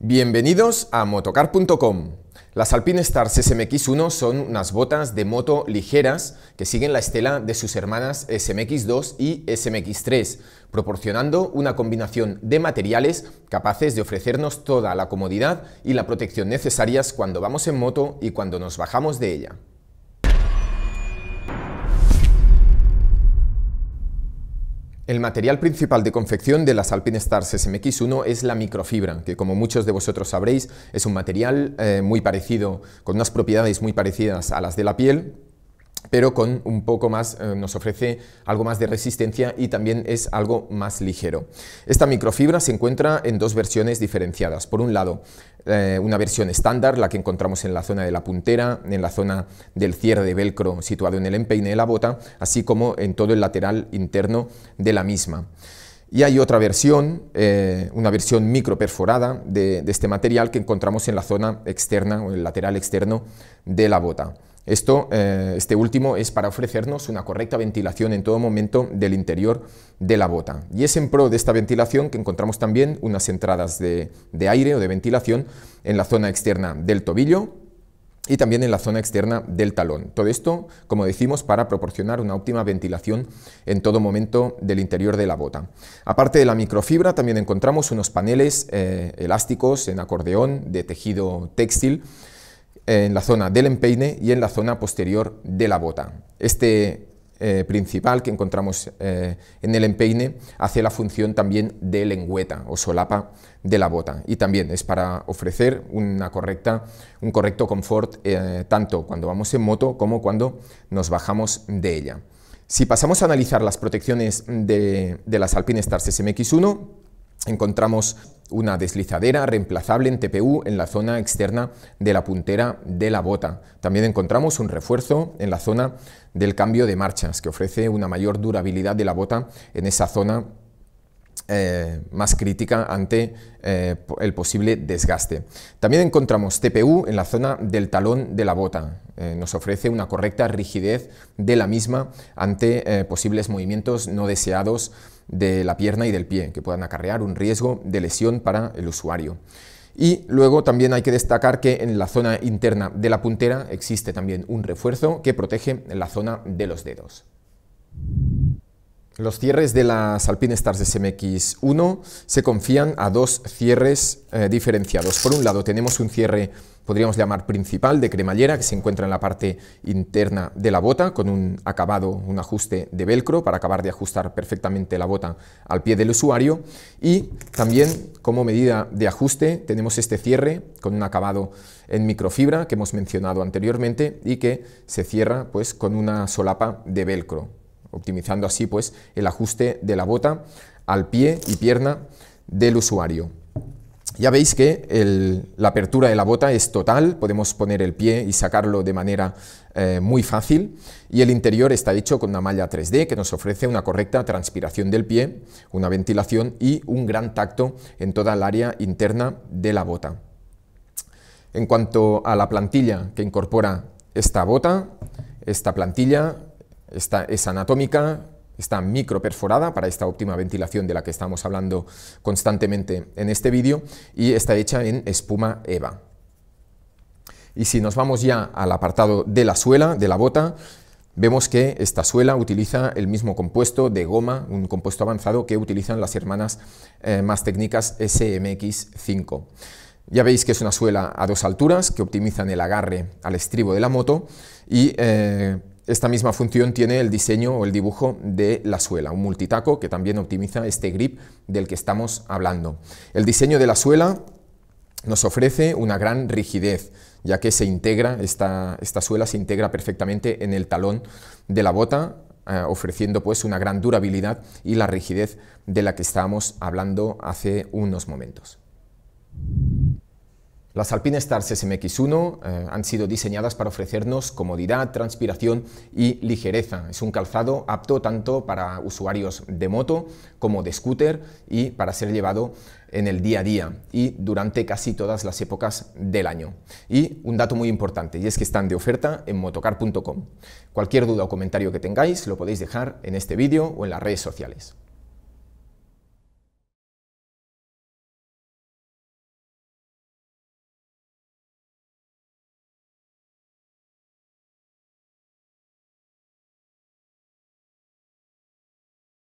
Bienvenidos a motocar.com. Las Alpine Stars SMX1 son unas botas de moto ligeras que siguen la estela de sus hermanas SMX2 y SMX3, proporcionando una combinación de materiales capaces de ofrecernos toda la comodidad y la protección necesarias cuando vamos en moto y cuando nos bajamos de ella. El material principal de confección de las Alpine Stars SMX1 es la microfibra, que como muchos de vosotros sabréis es un material eh, muy parecido, con unas propiedades muy parecidas a las de la piel, pero con un poco más, eh, nos ofrece algo más de resistencia y también es algo más ligero. Esta microfibra se encuentra en dos versiones diferenciadas. Por un lado, eh, una versión estándar, la que encontramos en la zona de la puntera, en la zona del cierre de velcro situado en el empeine de la bota, así como en todo el lateral interno de la misma. Y hay otra versión, eh, una versión micro perforada de, de este material que encontramos en la zona externa o el lateral externo de la bota. Esto, eh, este último es para ofrecernos una correcta ventilación en todo momento del interior de la bota. Y es en pro de esta ventilación que encontramos también unas entradas de, aire o de ventilación en la zona externa del tobillo, y también en la zona externa del talón. Todo esto, como decimos, para proporcionar una óptima ventilación en todo momento del interior de la bota. Aparte de la microfibra, también encontramos unos paneles eh, elásticos en acordeón de tejido textil en la zona del empeine y en la zona posterior de la bota. Este eh, principal que encontramos eh, en el empeine hace la función también de lengüeta o solapa de la bota y también es para ofrecer una correcta, un correcto confort eh, tanto cuando vamos en moto como cuando nos bajamos de ella. Si pasamos a analizar las protecciones de, de las Alpine Stars SMX1, encontramos una deslizadera reemplazable en TPU en la zona externa de la puntera de la bota. También encontramos un refuerzo en la zona del cambio de marchas, que ofrece una mayor durabilidad de la bota en esa zona eh, más crítica ante eh, el posible desgaste. También encontramos TPU en la zona del talón de la bota. Eh, nos ofrece una correcta rigidez de la misma ante posibles movimientos no deseados de la pierna y del pie, que puedan acarrear un riesgo de lesión para el usuario. Y luego también hay que destacar que en la zona interna de la puntera existe también un refuerzo que protege la zona de los dedos. Los cierres de las Alpine Stars SMX1 se confían a dos cierres eh, diferenciados. Por un lado tenemos un cierre, podríamos llamar principal, de cremallera, que se encuentra en la parte interna de la bota, con un acabado, un ajuste de velcro, para acabar de ajustar perfectamente la bota al pie del usuario. Y también, como medida de ajuste, tenemos este cierre con un acabado en microfibra, que hemos mencionado anteriormente, y que se cierra pues, con una solapa de velcro optimizando así pues el ajuste de la bota al pie y pierna del usuario. Ya veis que la apertura de la bota es total, podemos poner el pie y sacarlo de manera eh, muy fácil y el interior está hecho con una malla 3D que nos ofrece una correcta transpiración del pie, una ventilación y un gran tacto en toda el área interna de la bota. En cuanto a la plantilla que incorpora esta bota, esta plantilla esta es anatómica, está microperforada para esta óptima ventilación de la que estamos hablando constantemente en este vídeo y está hecha en espuma EVA. Y si nos vamos ya al apartado de la suela, de la bota, vemos que esta suela utiliza el mismo compuesto de goma, un compuesto avanzado que utilizan las hermanas eh, más técnicas SMX5. Ya veis que es una suela a dos alturas que optimizan el agarre al estribo de la moto y eh, esta misma función tiene el diseño o el dibujo de la suela, un multitaco que también optimiza este grip del que estamos hablando. El diseño de la suela nos ofrece una gran rigidez, ya que se integra, esta, esta suela se integra perfectamente en el talón de la bota, eh, ofreciendo pues una gran durabilidad y la rigidez de la que estábamos hablando hace unos momentos. Las Alpine Stars SMX1 eh, han sido diseñadas para ofrecernos comodidad, transpiración y ligereza. Es un calzado apto tanto para usuarios de moto como de scooter y para ser llevado en el día a día y durante casi todas las épocas del año. Y un dato muy importante, y es que están de oferta en motocar.com. Cualquier duda o comentario que tengáis lo podéis dejar en este vídeo o en las redes sociales.